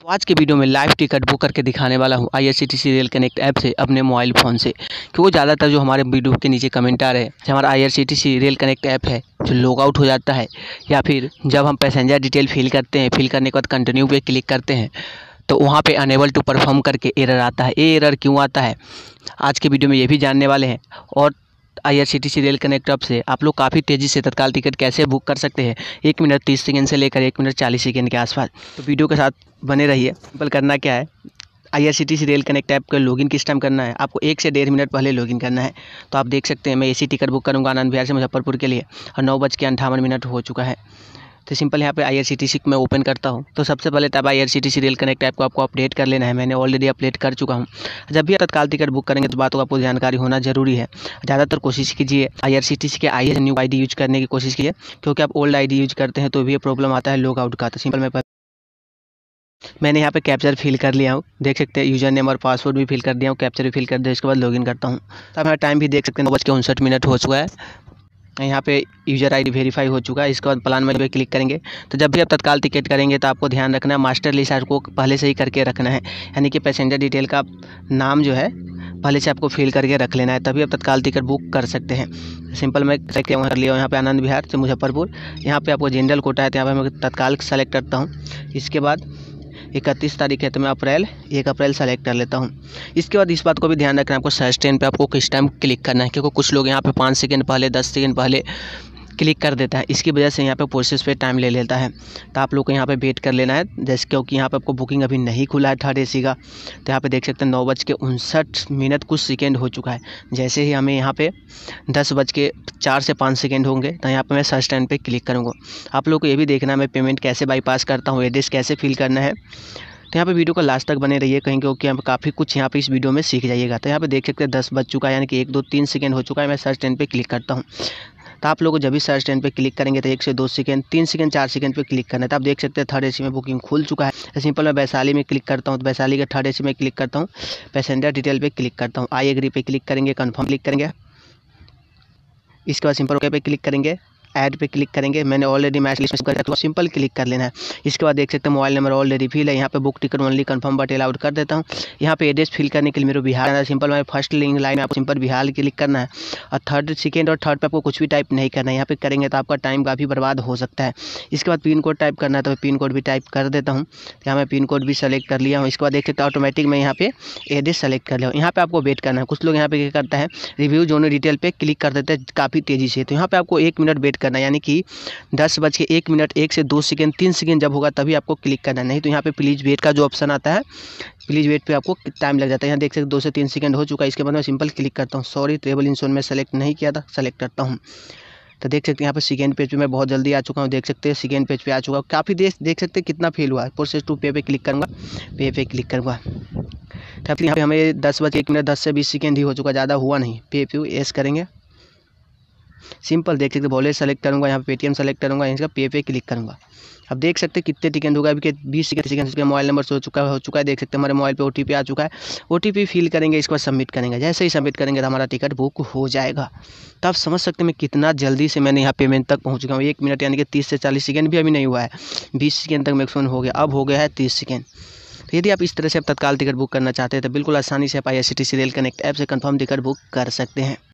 तो आज के वीडियो में लाइव टिकट बुक करके दिखाने वाला हूँ आईआरसीटीसी रेल कनेक्ट ऐप से अपने मोबाइल फ़ोन से क्योंकि ज़्यादातर जो हमारे वीडियो के नीचे कमेंट आ रहे हैं हमारा आईआरसीटीसी रेल कनेक्ट ऐप है जो लॉग आउट हो जाता है या फिर जब हम पैसेंजर डिटेल फिल करते हैं फिल करने के बाद कंटिन्यू पे क्लिक करते हैं तो वहाँ पे अनेबल टू परफॉर्म करके एरर आता है ये एरर क्यों आता है आज के वीडियो में ये भी जानने वाले हैं और आईआरसीटीसी रेल कनेक्ट ऐप से आप लोग काफ़ी तेज़ी से तत्काल टिकट कैसे बुक कर सकते हैं एक मिनट तीस सेकेंड से लेकर एक मिनट चालीस सेकेंड के आसपास तो वीडियो के साथ बने रहिए सिंपल करना क्या है आईआरसीटीसी रेल कनेक्ट ऐप का लॉगिन किस टाइम करना है आपको एक से डेढ़ मिनट पहले लॉगिन करना है तो आप देख सकते हैं मैं एसी टिकट बुक करूँगा आनंद बिहार से मुजफ्फरपुर के लिए और नौ बज के अंठावन मिनट हो चुका है तो सिंपल यहाँ पे आई आर मैं ओपन करता हूँ तो सबसे पहले तब I R rail connect app को आपको अपडेट कर लेना है मैंने ऑलरेडी अपडेट कर चुका हूँ जब भी तत्काल टिकट बुक करेंगे तो बातों का आपको जानकारी होना जरूरी है ज़्यादातर कोशिश कीजिए आई आर के आई न्यू आई यूज करने की कोशिश कीजिए क्योंकि आप ओल्ड आई यूज करते हैं तो भी प्रॉब्लम आता है लॉग आउट का तो सिंपल मैं मैंने यहाँ पे कैप्चर फिल कर लिया हूँ देख सकते हैं यूजर नेम और पासवर्ड भी फिल कर दिया हूँ कैप्चर भी फिल कर दिया उसके बाद लॉगिन करता हूँ तो हमारा टाइम भी देख सकते हैं नौ बज के उनसठ मिनट हो चुका है यहाँ पे यूज़र आईडी वेरीफाई हो चुका है इसके बाद प्लान में जो क्लिक करेंगे तो जब भी आप तत्काल टिकट करेंगे तो आपको ध्यान रखना है मास्टर लिस्ट आपको पहले से ही करके रखना है यानी कि पैसेंजर डिटेल का नाम जो है पहले से आपको फिल करके रख लेना है तभी आप तत्काल टिकट बुक कर सकते हैं सिंपल मैं सेलेक्ट वहाँ कर लिया यहाँ पे आनंद विहार से मुजफ्फरपुर यहाँ पे आपको जनरल कोटा है तो यहाँ पर मैं तत्काल सेलेक्ट करता हूँ इसके बाद इकतीस तारीख है तो मैं अप्रैल एक अप्रैल सेलेक्ट कर लेता हूँ इसके बाद इस बात को भी ध्यान रखना है आपको सर्च ट्रेन पर आपको किस टाइम क्लिक करना है क्योंकि कुछ लोग यहाँ पर पाँच सेकेंड पहले दस सेकेंड पहले क्लिक कर देता है इसकी वजह से यहाँ पे प्रोसेस पे टाइम ले लेता है तो आप लोग को यहाँ पे वेट कर लेना है जैसे क्योंकि यहाँ पे आपको बुकिंग अभी नहीं खुला है थर्ड ए का तो यहाँ पे देख सकते हैं नौ बज के उनसठ मिनट कुछ सेकेंड हो चुका है जैसे ही हमें यहाँ पे दस बज के चार से पाँच सेकेंड होंगे तो यहाँ पर मैं सर्च टाइम पर क्लिक करूँगा आप लोग को ये भी देखना है मैं पेमेंट कैसे बाईपास करता हूँ एड्रेस कैसे फिल करना है तो यहाँ पे वीडियो को लास्ट तक बने रहिए कहीं क्योंकि यहाँ काफ़ी कुछ यहाँ पे इस वीडियो में सीख जाइएगा तो यहाँ पे देख सकते हैं दस बज चुका है यानी कि एक दो तीन सेकेंड हो चुका है मैं सर्च टेन पे क्लिक करता हूँ तो आप लोग जब भी सर्च ट्रेन पर क्लिक करेंगे तो एक से दो सेकेंड तीन सेकेंड चार सेकेंड पर क्लिक करना है तो आप देख सकते हैं थर्ड ए में बुकिंग खुल चुका है सिंपल मैं वैशाली में क्लिक करता हूँ तो वैशाली के थर्ड ए में क्लिक करता हूँ पैसेंजर डिटेल पर क्लिक करता हूँ आई एग्री पे क्लिक करेंगे कन्फर्म क्लिक करेंगे इसके बाद सिंपल ओके पे क्लिक करेंगे ऐड पे क्लिक करेंगे मैंने ऑलरेडी मैच लिस्ट कर तो सिंपल क्लिक कर लेना है इसके बाद देख सकते हैं मोबाइल नंबर ऑलरेडी फिल है यहाँ पे book ticket only confirm but allowed कर देता हूँ यहाँ पे एड्रेस फिल करने के लिए मेरे बिहार आना सिंपल मैं फर्स्ट लिंक लाइन आपको सिंपल बिहार क्लिक करना है और थर्ड सेकेंड और थर्ड पर आपको कुछ भी टाइप नहीं करना है यहाँ पर करेंगे तो आपका टाइम काफ़ी बर्बाद हो सकता है इसके बाद पिन कोड टाइप करना है तो पिन कोड भी टाइप कर देता हूँ यहाँ मैं पिन कोड भी सेलेक्ट कर लिया हूँ इसके बाद देख सकते ऑटोमेटिक मैं यहाँ पे एड्रेस सेलेक्ट कर लिया यहाँ पे आपको वेट करना है कुछ लोग यहाँ पे क्या करता है रिव्यू जोन डिटेल पर क्लिक कर देते हैं काफ़ी तेज़ी से तो यहाँ पर आपको एक मिनट वेट कर करना यानी कि दस बज के एक मिनट एक से दो सेकेंड तीन सेकेंड जब होगा तभी आपको क्लिक करना नहीं तो यहाँ पे प्लीज़ वेट का जो ऑप्शन आता है प्लीज़ वेट पे आपको टाइम लग जाता है यहाँ देख सकते दो से तीन सेकेंड हो चुका है इसके बाद मैं सिंपल क्लिक करता हूँ सॉरी ट्रेवल इंश्योर में सेलेक्ट नहीं किया था सेलेक्ट करता हूँ तो देख सकते हैं यहाँ पर सेकेंड पेज पे मैं बहुत जल्दी आ चुका हूँ देख सकते हैं सेकेंड पेज पे आ चुका हूँ काफ़ी देर देख सकते हैं कितना फेल हुआ है प्रोसेस टू पे पे क्लिक करूँगा पे पे क्लिक करूँगा तो यहाँ पे हमें दस बजे एक मिनट दस से बीस सेकेंड ही हो चुका ज़्यादा हुआ नहीं पे पे एस करेंगे सिंपल देख सकते वॉलेट सेलेक्ट करूँगा यहाँ पे पेटीएम सेलेक्ट करूँगा इसका पे पे क्लिक करूँगा अब देख सकते कितने टिकट होगा अभी के बीस सेकंड सेकंड पे मोबाइल नंबर हो चुका हो चुका है देख सकते हैं हमारे मोबाइल पे ओटीपी आ चुका है ओटीपी फिल करेंगे बाद सबमिट करेंगे जैसे ही सबमिट करेंगे तो हमारा टिकट बुक हो जाएगा तो आप समझ सकते हैं मैं कितना जल्दी से मैंने यहाँ पेमेंट तक पहुँच चुका हूँ एक मिनट यानी कि तीस से चालीस सेकेंड भी अभी नहीं हुआ है बीस सेकेंड तक मैक्सिमम हो गया अब हो गया है तीस सेकेंड तो यदि आप इस तरह से आप तत्काल टिकट बुक करना चाहते हैं तो बिल्कुल आसानी से आप आई रेल कनेक्ट ऐप से कन्फर्म टिकट बुक कर सकते हैं